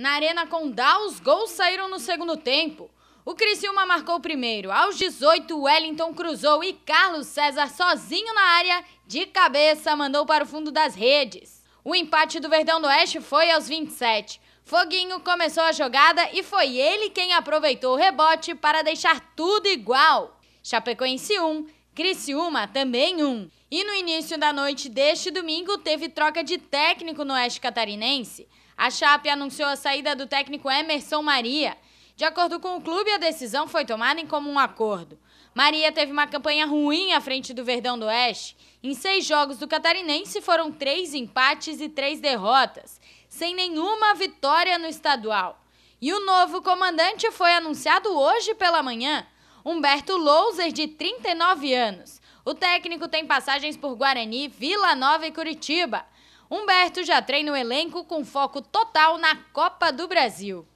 Na Arena Condá, os gols saíram no segundo tempo. O Criciúma marcou o primeiro. Aos 18, Wellington cruzou e Carlos César, sozinho na área, de cabeça, mandou para o fundo das redes. O empate do Verdão do Oeste foi aos 27. Foguinho começou a jogada e foi ele quem aproveitou o rebote para deixar tudo igual. Chapecoense 1, Criciúma também um. E no início da noite deste domingo teve troca de técnico no Oeste Catarinense. A Chape anunciou a saída do técnico Emerson Maria. De acordo com o clube, a decisão foi tomada em comum acordo. Maria teve uma campanha ruim à frente do Verdão do Oeste. Em seis jogos do Catarinense foram três empates e três derrotas, sem nenhuma vitória no estadual. E o novo comandante foi anunciado hoje pela manhã. Humberto Louser, de 39 anos. O técnico tem passagens por Guarani, Vila Nova e Curitiba. Humberto já treina o elenco com foco total na Copa do Brasil.